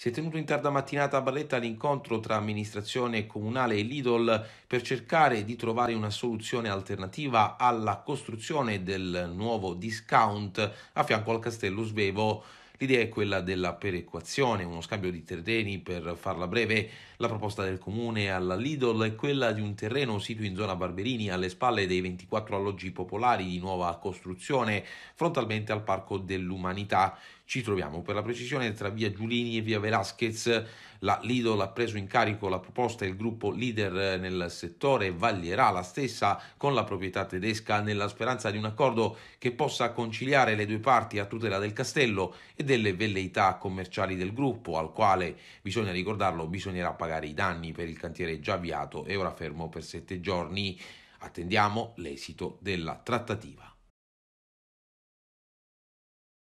Si è tenuto in tarda mattinata a Barletta l'incontro tra amministrazione comunale e Lidl per cercare di trovare una soluzione alternativa alla costruzione del nuovo discount a fianco al castello Svevo. L'idea è quella della perequazione, uno scambio di terreni per farla breve. La proposta del comune alla Lidl è quella di un terreno sito in zona Barberini alle spalle dei 24 alloggi popolari di nuova costruzione, frontalmente al Parco dell'Umanità ci troviamo per la precisione tra via Giulini e via Velasquez. La Lidl ha preso in carico la proposta del gruppo leader eh, nel settore e vaglierà la stessa con la proprietà tedesca nella speranza di un accordo che possa conciliare le due parti a tutela del castello e delle velleità commerciali del gruppo, al quale, bisogna ricordarlo, bisognerà pagare i danni per il cantiere già avviato e ora fermo per sette giorni. Attendiamo l'esito della trattativa.